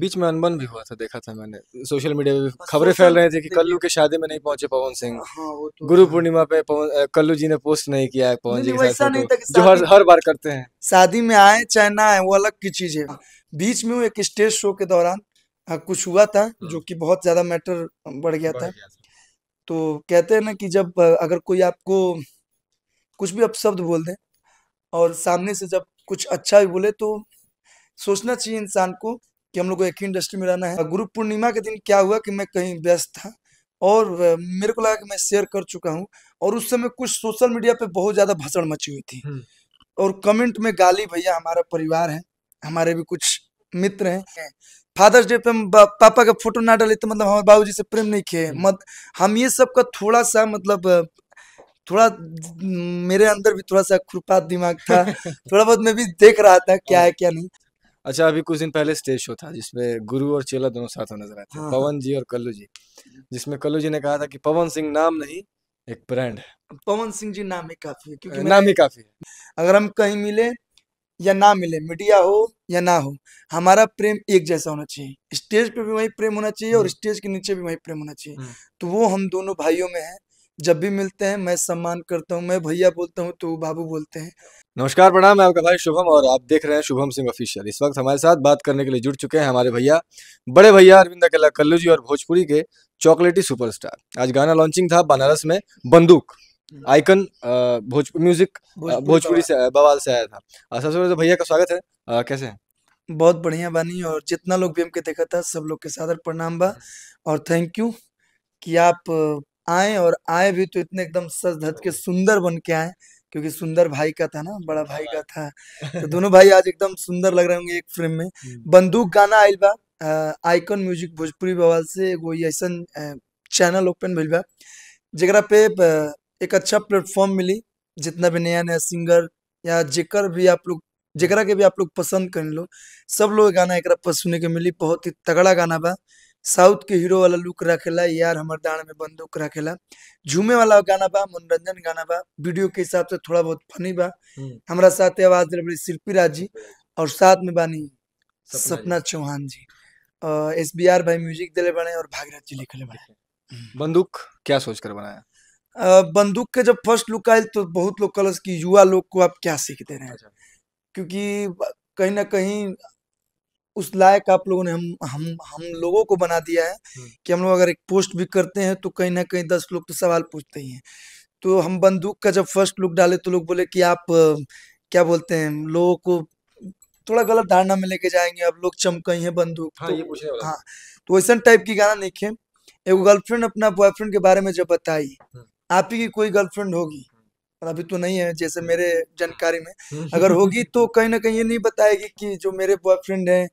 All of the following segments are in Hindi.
बीच में अनबन भी हुआ था देखा था मैंने सोशल मीडिया पे खबरें फैल रहे थे कि कल्लू के शादी में नहीं पहुंचे पवन सिंह हाँ, तो गुरु पूर्णिमा पे कल्लू जी ने पोस्ट नहीं किया है पवन जी के साथ फोटो जो हर हर बार करते हैं शादी में आए चाहे ना आए वो अलग की चीज है बीच में एक स्टेज शो के दौरान कुछ हुआ था हाँ। जो की बहुत ज्यादा मैटर बढ़ गया था तो कहते है ना कि जब अगर कोई आपको कुछ भी अपशब्द बोल दे और सामने से जब कुछ अच्छा भी बोले तो सोचना चाहिए इंसान को कि हम लोग को एक ही इंडस्ट्री में रहना है गुरु पूर्णिमा के दिन क्या हुआ कि मैं कहीं व्यस्त था और मेरे को लगा कि मैं शेयर कर चुका हूँ और उस समय कुछ सोशल मीडिया पे बहुत ज्यादा भसड़ मची हुई थी हम्म। और कमेंट में गाली भैया हमारा परिवार है हमारे भी कुछ मित्र हैं फादर्स डे पे हम पापा का फोटो ना डाले तो मतलब हमारे बाबूजी से प्रेम नहीं किए हम्म। मत हम ये सब का थोड़ा सा मतलब थोड़ा मेरे अंदर भी थोड़ा सा खुरपात दिमाग था थोड़ा बहुत मैं भी देख रहा था क्या है क्या नहीं अच्छा अभी कुछ दिन पहले स्टेज शो था जिसमें गुरु और चेला दोनों साथ नजर आए थे हाँ, हाँ। पवन जी और कल्लू जी जिसमें कल्लू जी ने कहा था कि पवन सिंह नाम नहीं एक ब्रांड है पवन सिंह जी नाम ही काफी है क्योंकि नाम ही काफी है अगर हम कहीं मिले या ना मिले मीडिया हो या ना हो हमारा प्रेम एक जैसा होना चाहिए स्टेज पे भी वही प्रेम होना चाहिए और हम्म। स्टेज के नीचे भी वही प्रेम होना चाहिए हम्म। तो वो हम दोनों भाइयों में है जब भी मिलते हैं मैं सम्मान करता हूँ मैं भैया बोलता हूँ तो बाबू बोलते हैं नमस्कार प्रणाम मैं आपका भाई शुभम और आप देख रहे हैं शुभम सिंह ऑफिशियल इस वक्त हमारे साथ बात करने के लिए जुड़ चुके हैं हमारे भैया बड़े भैया अरविंद अकेला कल्लू जी और भोजपुरी के चॉकलेटी सुपरस्टार आज गाना लॉन्चिंग था बनारस में बंदूक आइकन हम्म। भोजपुरी म्यूजिक भोजपुरी से बवाल से आया था सबसे पहले तो भैया का स्वागत है आ, कैसे हैं बहुत बढ़िया बानी और जितना लोग भी हमके देखा था सब लोग के साथ प्रणाम बा हम्म। और थैंक यू कि आप आए और आए भी तो इतने एकदम सज धज के सुंदर बन के आए क्योंकि सुंदर भाई का था ना बड़ा भाई का था तो दोनों भाई आज एकदम सुंदर लग रहे होंगे एक फ्रेम में बंदूक गाना आयल बा आइकन म्यूजिक भोजपुरी बवाल से वो ऐसा चैनल ओपन भेल बा जरा पे एक अच्छा प्लेटफॉर्म मिली जितना भी नया नया सिंगर या जेकर भी आप लोग जरा के भी आप लोग पसंद कर लो सब लोग गाना एक पर सुने के मिली बहुत ही तगड़ा गाना बा साउथ के हीरो वाला लुक रखेला यार हमार दाण में बंदूक रखेला झूमे वाला गाना बा मनोरंजन गाना बा वीडियो के हिसाब से थोड़ा बहुत फनी बा हमारा हम्म। साथ आवाज दे दिल शिल्पी राज जी और साथ में बानी Sapna Chauhan ji S B R भाई म्यूजिक दिले बने और भागीरथ जी लिखले बने बंदूक क्या सोच कर बनाया बंदूक के जब फर्स्ट लुक आये तो बहुत लोग कलस की युवा लोग को आप क्या सीख दे रहे हैं अच्छा। क्योंकि कहीं ना कहीं उस लायक आप लोगों ने हम हम हम लोगों को बना दिया है कि हम लोग अगर एक पोस्ट भी करते हैं तो कहीं ना कहीं दस लोग तो सवाल पूछते ही हैं तो हम बंदूक का जब फर्स्ट लुक डाले तो लोग बोले कि आप क्या बोलते हैं लोगों को थोड़ा गलत धारणा में लेके जाएंगे अब लोग चमकई हैं बंदूक हाँ, तो, ये हाँ तो वैसा टाइप की गाना लिखे एक गर्लफ्रेंड अपना बॉयफ्रेंड के बारे में जब बताई आप ही की कोई गर्लफ्रेंड होगी पर अभी तो नहीं है जैसे मेरे जानकारी में अगर होगी तो कहीं ना कहीं ये नहीं बताएगी कि जो मेरे बॉयफ्रेंड हैं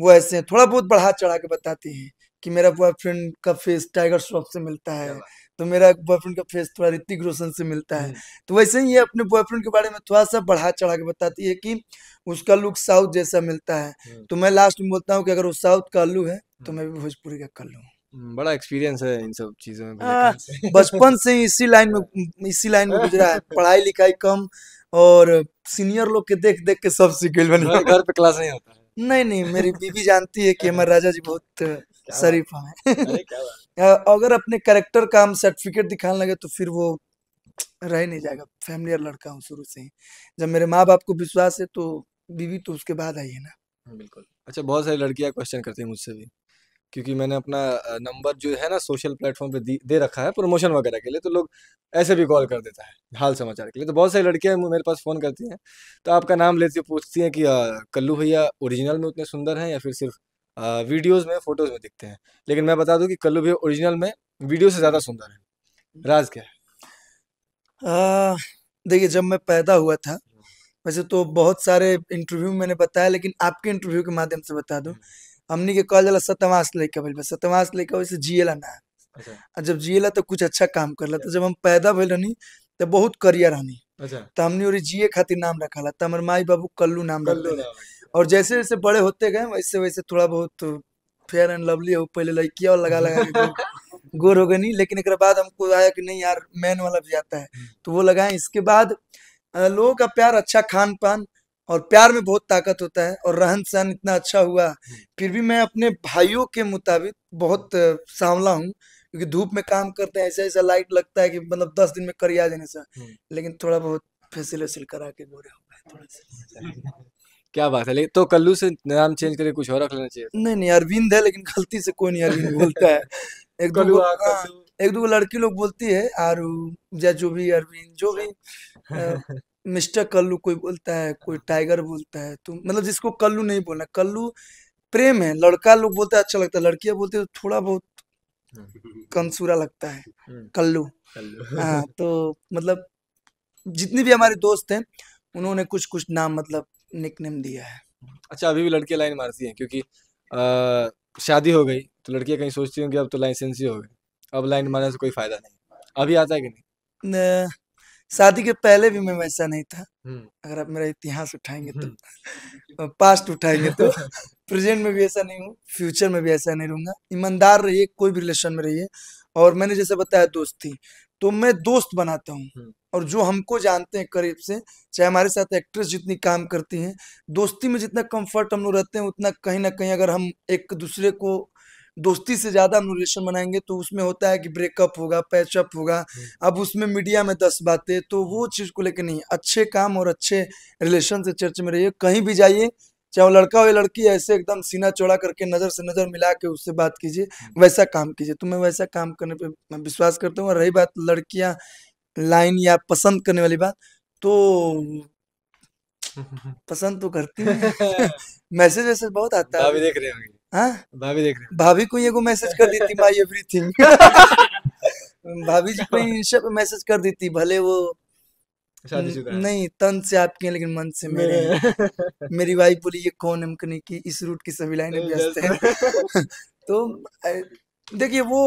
वो ऐसे हैं थोड़ा बहुत बढ़ा चढ़ा के बताती हैं कि मेरा बॉयफ्रेंड का फेस टाइगर श्रॉफ से मिलता है तो मेरा बॉयफ्रेंड का फेस थोड़ा ऋतिक रोशन से मिलता है हम्म। तो वैसे ही ये अपने बॉयफ्रेंड के बारे में थोड़ा सा बढ़ा चढ़ा के बताती है कि उसका लुक साउथ जैसा मिलता है हम्म। तो मैं लास्ट में बोलता हूँ कि अगर वो साउथ का अल्लू है तो हम्म। मैं भी भोजपुरी का कर लूँ हम्म, बड़ा एक्सपीरियंस है इन सब चीजों में हाँ, बचपन से इसी लाइन में इसी लाइन में गुजरा है पढ़ाई लिखाई कम और सीनियर लोग के देख देख के सब सीख गए घर पे क्लास नहीं होता नहीं नहीं मेरी बीबी जानती है कि हमारे राजा जी बहुत शरीफ है अगर अपने करेक्टर का हम सर्टिफिकेट दिखाने लगे तो फिर वो रह नहीं जाएगा फैमिलियर लड़का हूँ शुरू से ही जब मेरे माँ बाप को विश्वास है तो बीवी तो उसके बाद आई है ना बिल्कुल अच्छा बहुत सारी लड़कियाँ क्वेश्चन करती हैं मुझसे भी क्योंकि मैंने अपना नंबर जो है ना सोशल प्लेटफॉर्म पे दे रखा है प्रमोशन वगैरह के लिए तो लोग ऐसे भी कॉल कर देता है हाल समाचार के लिए तो बहुत सारी लड़कियां मेरे पास फ़ोन करती हैं तो आपका नाम लेती है पूछती हैं कि कल्लू भैया ओरिजिनल में उतने सुंदर हैं या फिर सिर्फ वीडियोज़ में फ़ोटोज़ में दिखते हैं लेकिन मैं बता दूँ कि कल्लू भैया ओरिजिनल में वीडियो से ज़्यादा सुंदर है राज क्या है देखिए जब मैं पैदा हुआ था वैसे तो बहुत सारे इंटरव्यू मैंने बताया लेकिन आपके इंटरव्यू के माध्यम से बता दूँ हम्म। हमनी के कह जाला सतमास लड़का भइल बा सतवास लड़का वैसे जियला ना अच्छा। जब जियला तो कुछ अच्छा काम करला तो जब हम पैदा भइल रहनी तो बहुत करियर रहनी अच्छा। तो हमने और जिए खातिर नाम रखा तो हमारे माई बाबू कल्लू नाम रख रखते और जैसे जैसे बड़े होते गए वैसे वैसे थोड़ा बहुत फेयर एंड लवली हो पहले लड़किया और लगा लगा गोर हो गई लेकिन एक बाद हमको आया कि नहीं यार मैन वाला भी आता है हम्म। तो वो लगाए इसके बाद लोगों का प्यार अच्छा खान पान और प्यार में बहुत ताकत होता है और रहन सहन इतना अच्छा हुआ हम्म। फिर भी मैं अपने भाइयों के मुताबिक बहुत सांवला हूँ क्योंकि धूप में काम करते हैं ऐसा ऐसा लाइट लगता है कि मतलब दस दिन में करिया जाने से हम्म। लेकिन थोड़ा बहुत फेसिल वेसिल करा के बोरे हो गए थोड़ा सा क्या बात है लेकिन तो कल्लू से नाम चेंज करके कुछ और रख लेना चाहिए नहीं नहीं अरविंद है लेकिन गलती से कोई नहीं अरविंद बोलता है एक दो हाँ, एक दो लड़की लोग बोलती है आरू या जो भी अरविंद जो भी मिस्टर कल्लू कोई बोलता है कोई हाँ। टाइगर बोलता है तो मतलब जिसको कल्लू नहीं बोलना कल्लू प्रेम है लड़का लोग बोलते हैं अच्छा लगता है लड़कियां बोलते तो थोड़ा बहुत हाँ। कंसूरा लगता है हाँ। कल्लू हाँ तो मतलब जितने भी हमारे दोस्त हैं उन्होंने कुछ कुछ नाम मतलब निकनेम दिया है अच्छा अभी भी लड़कियां लाइन मारती हैं क्योंकि शादी हो गई तो लड़कियां कहीं सोचती होंगी अब तो लाइसेंस ही हो गई अब लाइन मारने से कोई फायदा नहीं अभी आता है कि नहीं शादी के पहले भी मैं वैसा नहीं था अगर आप मेरा इतिहास उठाएंगे तो पास्ट उठाएंगे तो प्रेजेंट में भी ऐसा नहीं हूँ फ्यूचर में भी ऐसा नहीं रहूंगा ईमानदार रहिए कोई भी रिलेशन में रहिए और मैंने जैसे बताया दोस्ती तो मैं दोस्त बनाता हूँ और जो हमको जानते हैं करीब से चाहे हमारे साथ एक्ट्रेस जितनी काम करती हैं दोस्ती में जितना कंफर्ट हम लोग रहते हैं उतना कहीं ना कहीं अगर हम एक दूसरे को दोस्ती से ज़्यादा हम रिलेशन बनाएंगे तो उसमें होता है कि ब्रेकअप होगा पैचअप होगा हम्म। अब उसमें मीडिया में दस बातें तो वो चीज़ को लेकर नहीं अच्छे काम और अच्छे रिलेशन से चर्च में रहिए कहीं भी जाइए चाहे वो लड़का हो या लड़की ऐसे एकदम सीना चौड़ा करके नज़र से नज़र मिला के उससे बात कीजिए हम्म। वैसा काम कीजिए तो मैं वैसा काम करने पर विश्वास करता हूँ और रही बात लड़कियाँ लाइन या पसंद करने वाली बात तो पसंद तो करती है मैसेज वैसेज बहुत आता है अभी देख रहे होंगे हाँ? भाभी देख भाभी को ये को मैसेज कर देती माय एवरीथिंग भाभी जी को इंस्टा पे मैसेज कर देती भले वो नहीं तन से आपके लेकिन मन से मेरे मेरी वाइफ बोली ये कौन हम करने की इस रूट की सभी लाइनें व्यस्त हैं तो देखिए वो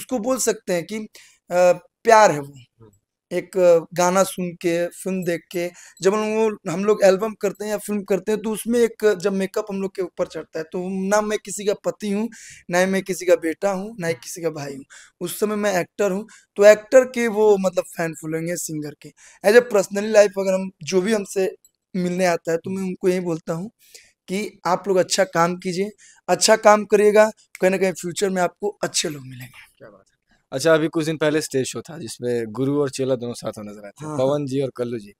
उसको बोल सकते हैं कि प्यार है वो हम्म। एक गाना सुन के फिल्म देख के जब हम लोग हम लोग एल्बम करते हैं या फिल्म करते हैं तो उसमें एक जब मेकअप हम लोग के ऊपर चढ़ता है तो ना मैं किसी का पति हूँ ना ही मैं किसी का बेटा हूँ ना ही किसी का भाई हूँ उस समय मैं एक्टर हूँ तो एक्टर के वो मतलब फैन फॉलोइंग है सिंगर के एज ए पर्सनली लाइफ अगर हम जो भी हमसे मिलने आता है तो मैं उनको यही बोलता हूँ कि आप लोग अच्छा काम कीजिए अच्छा काम करिएगा कहीं ना कहीं फ्यूचर में आपको अच्छे लोग मिलेंगे क्या बात है अच्छा अभी कुछ दिन पहले स्टेज शो था जिसमें गुरु और चेला दोनों साथ नजर आए थे हाँ, हाँ, पवन जी और कल्लू जी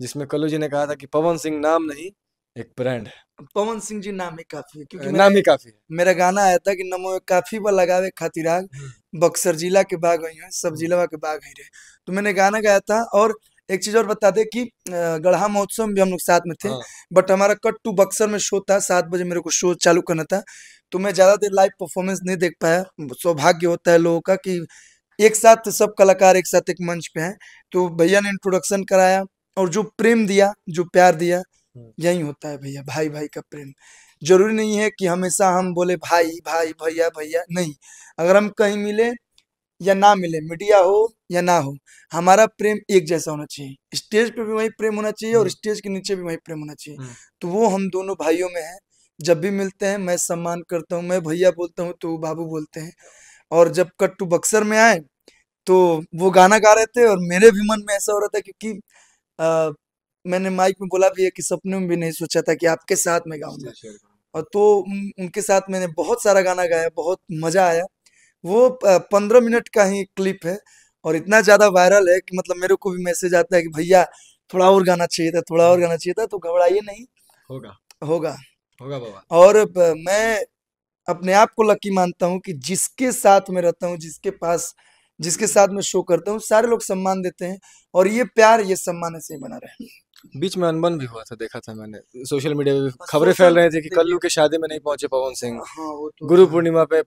जिसमें कल्लू जी ने कहा था कि पवन सिंह नाम नहीं एक ब्रांड है पवन सिंह जी नाम ही काफी है क्योंकि नाम ही काफी है मेरा गाना आया था कि नमो काफी बा लगावे खातिर आग हाँ। बक्सर जिला के बाग हुई सब जिला के बाग ही रहे तो मैंने गाना गाया था और एक चीज और बता दे कि गढ़ा महोत्सव में भी हम लोग साथ में थे हाँ। बट हमारा कट टू बक्सर में शो था सात बजे मेरे को शो चालू करना था तो मैं ज़्यादा देर लाइव परफॉर्मेंस नहीं देख पाया सौभाग्य होता है लोगों का कि एक साथ सब कलाकार एक साथ एक मंच पे हैं तो भैया ने इंट्रोडक्शन कराया और जो प्रेम दिया जो प्यार दिया हम्म। यही होता है भैया भाई भाई का प्रेम जरूरी नहीं है कि हमेशा हम बोले भाई भाई भैया भैया नहीं अगर हम कहीं मिले या ना मिले मीडिया हो या ना हो हमारा प्रेम एक जैसा होना चाहिए स्टेज पे भी वही प्रेम होना चाहिए और हम्म। स्टेज के नीचे भी वही प्रेम होना चाहिए हम्म। तो वो हम दोनों भाइयों में है जब भी मिलते हैं मैं सम्मान करता हूँ मैं भैया बोलता हूँ तो बाबू बोलते हैं और जब कट्टू बक्सर में आए तो वो गाना गा रहे थे और मेरे भी मन में ऐसा हो रहा था क्योंकि आ, मैंने माइक में बोला भी है कि सपने में भी नहीं सोचा था कि आपके साथ मैं गाऊंगा अच्छा, अच्छा। और तो उन, उनके साथ मैंने बहुत सारा गाना गाया बहुत मजा आया वो पंद्रह मिनट का ही क्लिप है और इतना ज्यादा वायरल है कि मतलब मेरे को भी मैसेज आता है कि भैया थोड़ा और गाना चाहिए था थोड़ा और गाना चाहिए था तो घबराइए नहीं होगा होगा होगा बाबा और मैं अपने आप को लकी मानता हूँ कि जिसके साथ में रहता हूँ जिसके पास जिसके साथ में शो करता हूँ सारे लोग सम्मान देते हैं और ये प्यार ये सम्मान ऐसे ही बना रहे बीच में अनबन भी हुआ था देखा था मैंने सोशल मीडिया पे हाँ, खबरें फैल रहे थे कि कल्लू के शादी में नहीं पहुंचे पवन सिंह हाँ, तो गुरु पूर्णिमा पे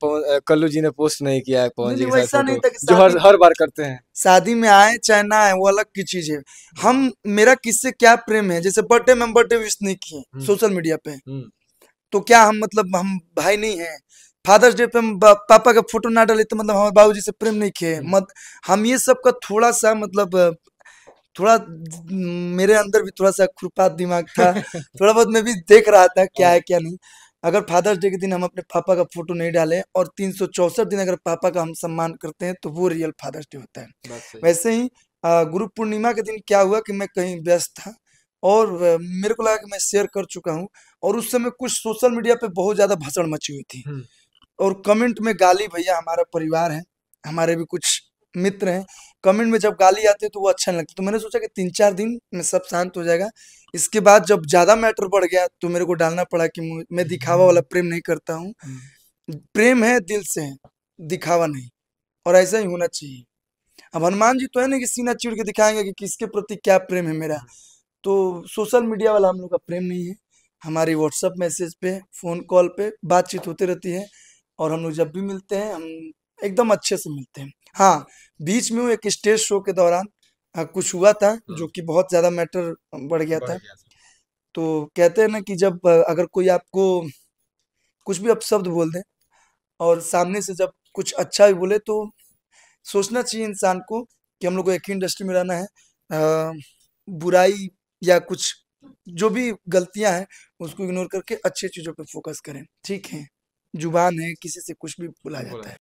कल्लू जी ने पोस्ट नहीं किया है पवन जी के साथ जो हर हर बार करते हैं शादी में आए चाहे ना आए वो अलग की चीज है हम मेरा किससे क्या प्रेम है जैसे बर्थडे में बर्थडे विश नहीं किए सोशल हम्म। मीडिया पे हम्म। तो क्या हम मतलब हम भाई नहीं है फादर्स डे पे हम पापा का फोटो ना डाले तो मतलब हमारे बाबूजी से प्रेम नहीं किए हम्म। मत हम ये सब का थोड़ा सा मतलब थोड़ा मेरे अंदर भी थोड़ा सा खुरपात दिमाग था थोड़ा बहुत मैं भी देख रहा था क्या है हाँ। क्या नहीं अगर फादर्स डे के दिन हम अपने पापा का फोटो नहीं डालें और तीन दिन अगर पापा का हम सम्मान करते हैं तो वो रियल फादर्स डे होता है वैसे ही गुरु पूर्णिमा के दिन क्या हुआ कि मैं कहीं व्यस्त था और मेरे को लगा कि मैं शेयर कर चुका हूँ और उस समय कुछ सोशल मीडिया पे बहुत ज्यादा भाषण मची हुई थी हम्म। और कमेंट में गाली भैया हमारा परिवार है हमारे भी कुछ मित्र हैं कमेंट में जब गाली आती है तो वो अच्छा नहीं लगता तो मैंने सोचा कि तीन चार दिन में सब शांत हो जाएगा इसके बाद जब ज़्यादा मैटर बढ़ गया तो मेरे को डालना पड़ा कि मैं दिखावा हम्म। वाला प्रेम नहीं करता हूँ हम्म। प्रेम है दिल से है दिखावा नहीं और ऐसा ही होना चाहिए अब हनुमान जी तो है ना कि सीना चिड़ के दिखाएंगे कि किसके प्रति क्या प्रेम है मेरा तो सोशल मीडिया वाला हम लोग का प्रेम नहीं है हमारी व्हाट्सअप मैसेज पे फ़ोन कॉल पे बातचीत होती रहती है और हम लोग जब भी मिलते हैं हम एकदम अच्छे से मिलते हैं हाँ बीच में एक स्टेज शो के दौरान आ, कुछ हुआ था हाँ। जो कि बहुत ज़्यादा मैटर बढ़ गया था तो कहते हैं ना कि जब अगर कोई आपको कुछ भी अपशब्द बोल दें और सामने से जब कुछ अच्छा भी बोले तो सोचना चाहिए इंसान को कि हम लोग को एक ही इंडस्ट्री में रहना है आ, बुराई या कुछ जो भी गलतियां हैं उसको इग्नोर करके अच्छे चीज़ों पे फोकस करें ठीक है जुबान है किसी से कुछ भी बोला जाता है